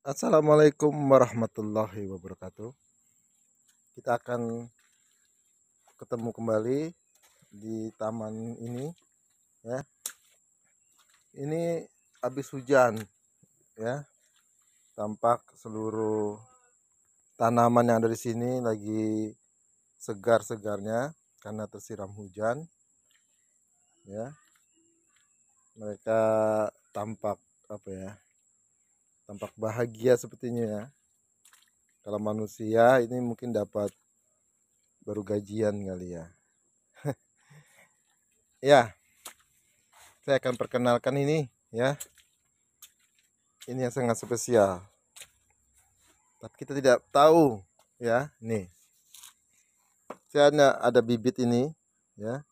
Assalamualaikum warahmatullahi wabarakatuh Kita akan ketemu kembali di taman ini ya Ini habis hujan ya Tampak seluruh tanaman yang ada di sini lagi segar-segarnya karena tersiram hujan ya Mereka tampak apa ya tampak bahagia sepertinya ya kalau manusia ini mungkin dapat baru gajian kali ya ya saya akan perkenalkan ini ya ini yang sangat spesial tapi kita tidak tahu ya nih saya ada, ada bibit ini ya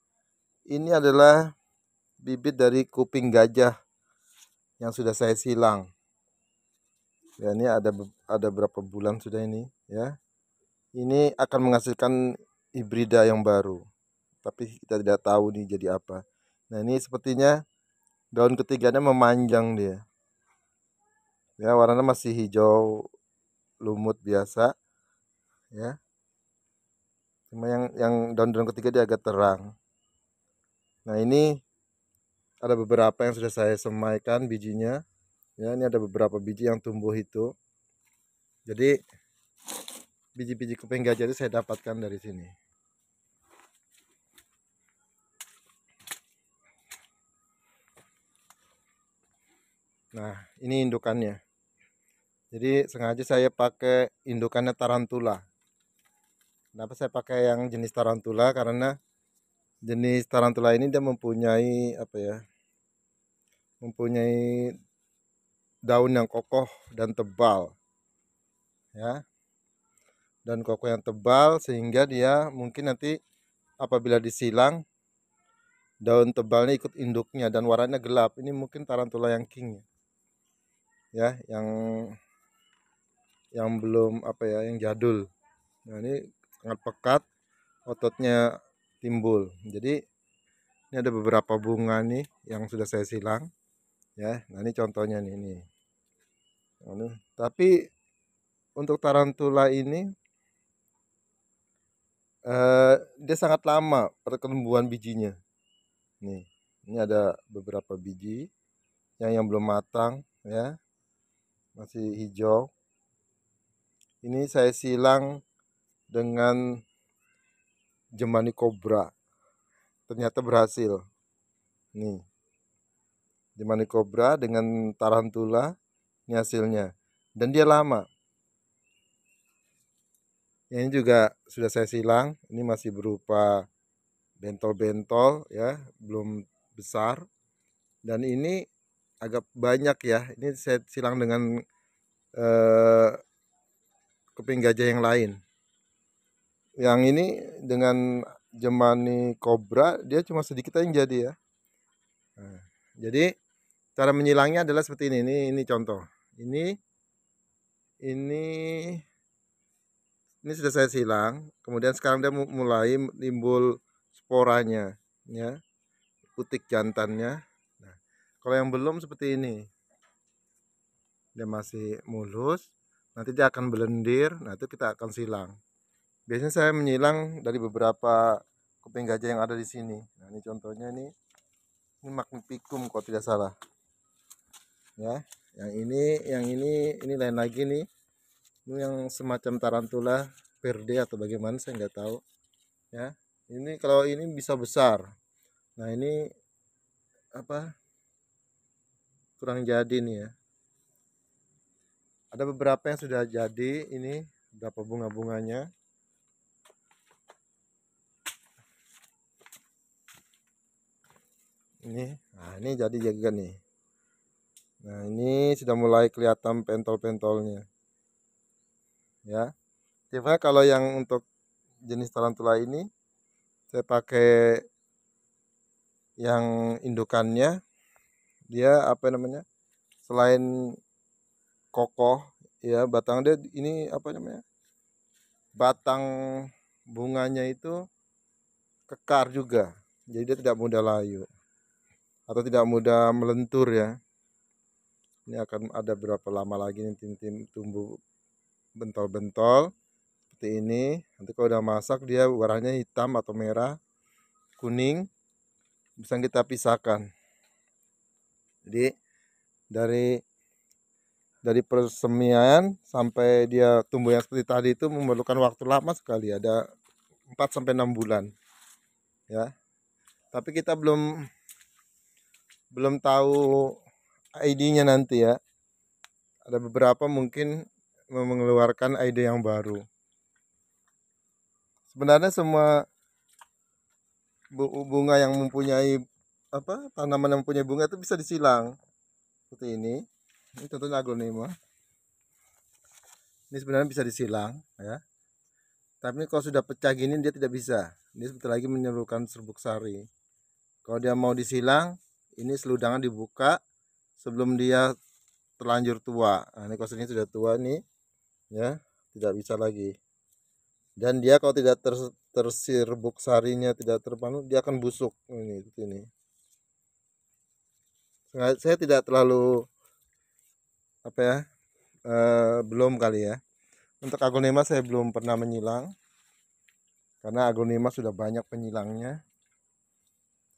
ini adalah bibit dari kuping gajah yang sudah saya silang ya ini ada ada berapa bulan sudah ini ya ini akan menghasilkan hibrida yang baru tapi kita tidak tahu nih jadi apa nah ini sepertinya daun ketiganya memanjang dia ya warnanya masih hijau lumut biasa ya cuma yang yang daun-daun ketiga dia agak terang nah ini ada beberapa yang sudah saya semaikan bijinya ya ini ada beberapa biji yang tumbuh itu jadi biji-biji kuping gajah itu saya dapatkan dari sini nah ini indukannya jadi sengaja saya pakai indukannya tarantula kenapa saya pakai yang jenis tarantula karena jenis tarantula ini dia mempunyai apa ya mempunyai daun yang kokoh dan tebal ya dan kokoh yang tebal sehingga dia mungkin nanti apabila disilang daun tebalnya ikut induknya dan warnanya gelap ini mungkin tarantula yang king ya yang yang belum apa ya yang jadul nah ini sangat pekat ototnya timbul jadi ini ada beberapa bunga nih yang sudah saya silang ya nah ini contohnya nih ini anu, tapi untuk tarantula ini eh, dia sangat lama pertumbuhan bijinya nih ini ada beberapa biji yang yang belum matang ya masih hijau ini saya silang dengan jemani kobra ternyata berhasil nih mani kobra dengan tarantula ini hasilnya. Dan dia lama. Ini juga sudah saya silang, ini masih berupa bentol-bentol ya, belum besar. Dan ini agak banyak ya. Ini saya silang dengan eh, keping gajah yang lain. Yang ini dengan jemani kobra dia cuma sedikit aja yang jadi ya. Nah, jadi Cara menyilangnya adalah seperti ini. Ini ini contoh. Ini ini ini sudah saya silang. Kemudian sekarang dia mulai timbul sporanya, ya. Putik jantannya. Nah, kalau yang belum seperti ini. Dia masih mulus. Nanti dia akan belendir. Nah, itu kita akan silang. Biasanya saya menyilang dari beberapa kuping gajah yang ada di sini. Nah, ini contohnya ini ini magnificum kalau tidak salah ya yang ini yang ini ini lain lagi nih ini yang semacam tarantula verde atau bagaimana saya nggak tahu ya ini kalau ini bisa besar nah ini apa kurang jadi nih ya ada beberapa yang sudah jadi ini berapa bunga-bunganya ini nah ini jadi juga nih Nah, ini sudah mulai kelihatan pentol-pentolnya. Ya. Tiba kalau yang untuk jenis tarantula ini saya pakai yang indukannya dia apa namanya? Selain kokoh ya batang dia ini apa namanya? Batang bunganya itu kekar juga. Jadi dia tidak mudah layu atau tidak mudah melentur ya ini akan ada berapa lama lagi nih tim-tim tumbuh bentol-bentol seperti ini nanti kalau udah masak dia warnanya hitam atau merah kuning bisa kita pisahkan jadi dari dari persemian sampai dia tumbuh yang seperti tadi itu memerlukan waktu lama sekali ada 4 sampai 6 bulan ya tapi kita belum belum tahu ID-nya nanti ya. Ada beberapa mungkin mengeluarkan ide yang baru. Sebenarnya semua bunga yang mempunyai apa tanaman yang mempunyai bunga itu bisa disilang seperti ini. Ini contohnya aglonema. Ini sebenarnya bisa disilang ya. Tapi ini kalau sudah pecah gini dia tidak bisa. Ini sebentar lagi menyerukan serbuk sari. Kalau dia mau disilang, ini seludangan dibuka, sebelum dia terlanjur tua nah, ini kosernya sudah tua nih ya tidak bisa lagi dan dia kalau tidak ter, tersirbuk sarinya tidak terpanu dia akan busuk ini ini saya tidak terlalu apa ya e, belum kali ya untuk agonema saya belum pernah menyilang karena agonema sudah banyak penyilangnya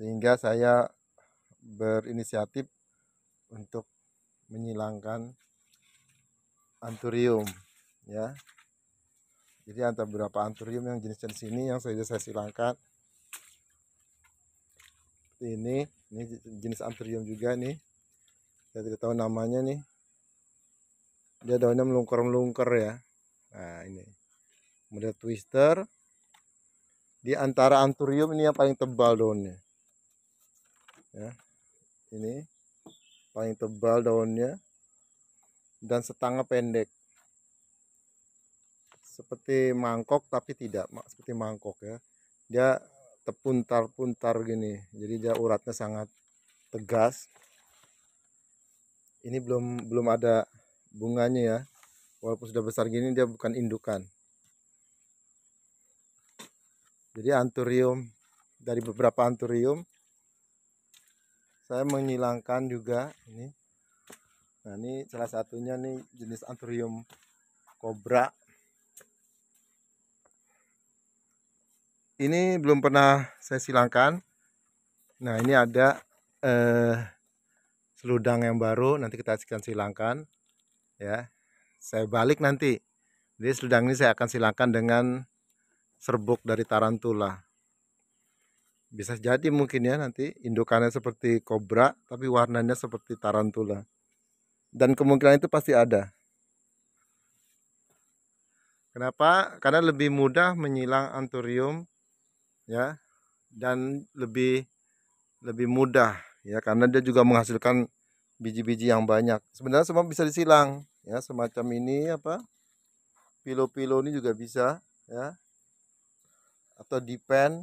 sehingga saya berinisiatif untuk menyilangkan anturium ya jadi antara beberapa anturium yang jenis-jenis ini yang saya saya silangkan ini ini jenis anturium juga nih saya tidak tahu namanya nih dia daunnya melungker-melungker ya nah ini model twister di antara anturium ini yang paling tebal daunnya ya ini paling tebal daunnya dan setengah pendek seperti mangkok tapi tidak seperti mangkok ya dia tepuntar puntar gini jadi dia uratnya sangat tegas ini belum belum ada bunganya ya walaupun sudah besar gini dia bukan indukan jadi anturium dari beberapa anturium saya menghilangkan juga ini nah ini salah satunya nih jenis anthurium kobra ini belum pernah saya silangkan nah ini ada eh, seludang yang baru nanti kita akan silangkan ya saya balik nanti jadi seludang ini saya akan silangkan dengan serbuk dari tarantula bisa jadi mungkin ya nanti indukannya seperti kobra tapi warnanya seperti tarantula dan kemungkinan itu pasti ada kenapa karena lebih mudah menyilang anturium ya dan lebih lebih mudah ya karena dia juga menghasilkan biji-biji yang banyak sebenarnya semua bisa disilang ya semacam ini apa pilo-pilo ini juga bisa ya atau dipen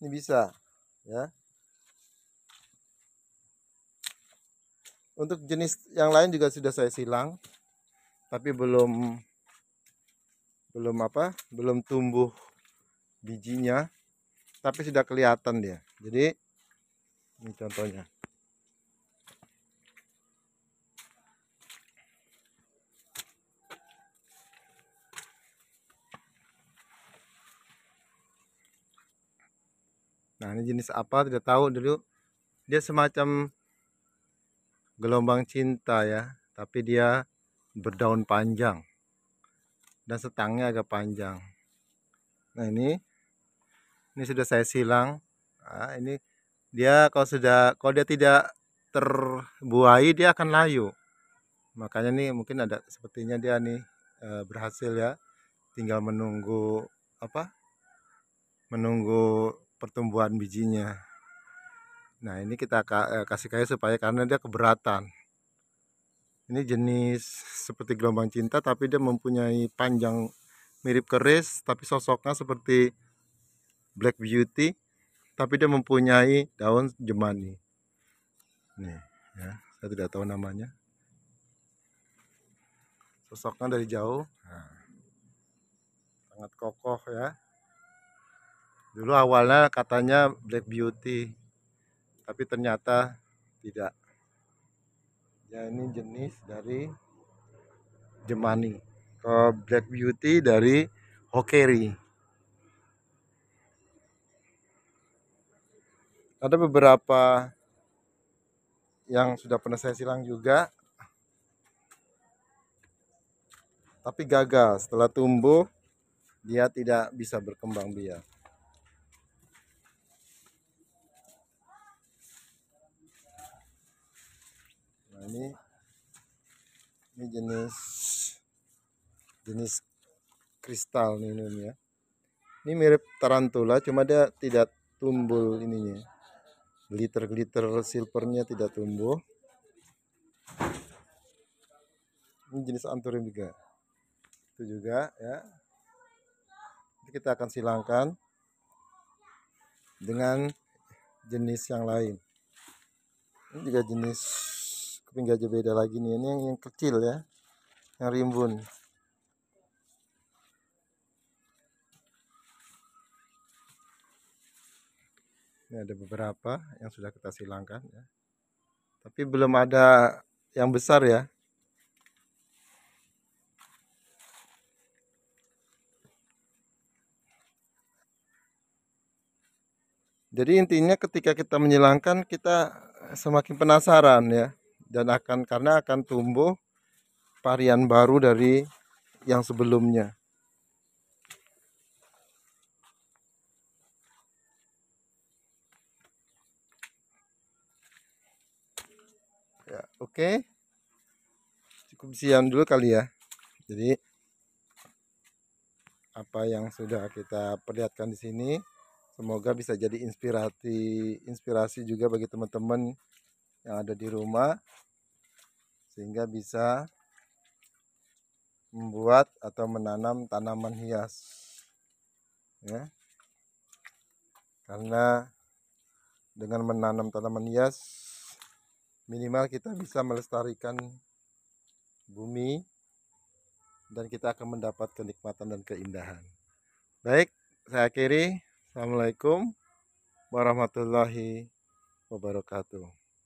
ini bisa ya untuk jenis yang lain juga sudah saya silang tapi belum belum apa belum tumbuh bijinya tapi sudah kelihatan dia jadi ini contohnya Nah ini jenis apa tidak tahu dulu. Dia semacam gelombang cinta ya. Tapi dia berdaun panjang. Dan setangnya agak panjang. Nah ini. Ini sudah saya silang. Nah, ini dia kalau sudah kalau dia tidak terbuai dia akan layu. Makanya nih mungkin ada sepertinya dia nih e, berhasil ya. Tinggal menunggu apa? Menunggu pertumbuhan bijinya nah ini kita eh, kasih kayu supaya karena dia keberatan ini jenis seperti gelombang cinta tapi dia mempunyai panjang mirip keris tapi sosoknya seperti black beauty tapi dia mempunyai daun jemani nih ya saya tidak tahu namanya sosoknya dari jauh nah, sangat kokoh ya Dulu awalnya katanya Black Beauty, tapi ternyata tidak. Ya ini jenis dari Jemani. Ke Black Beauty dari Hokeri. Ada beberapa yang sudah pernah saya silang juga. Tapi gagal setelah tumbuh dia tidak bisa berkembang biak. ini ini jenis jenis kristal nih ini ya ini mirip tarantula cuma dia tidak tumbul ininya glitter-glitter silvernya tidak tumbuh ini jenis anturium juga itu juga ya Nanti kita akan silangkan dengan jenis yang lain ini juga jenis nggak gajah beda lagi nih ini yang, yang kecil ya yang rimbun ini ada beberapa yang sudah kita silangkan ya tapi belum ada yang besar ya Jadi intinya ketika kita menyilangkan kita semakin penasaran ya dan akan karena akan tumbuh varian baru dari yang sebelumnya. Ya, oke. Okay. Cukup siang dulu kali ya. Jadi apa yang sudah kita perlihatkan di sini semoga bisa jadi inspirasi inspirasi juga bagi teman-teman yang ada di rumah sehingga bisa membuat atau menanam tanaman hias ya karena dengan menanam tanaman hias minimal kita bisa melestarikan bumi dan kita akan mendapat kenikmatan dan keindahan baik saya akhiri assalamualaikum warahmatullahi wabarakatuh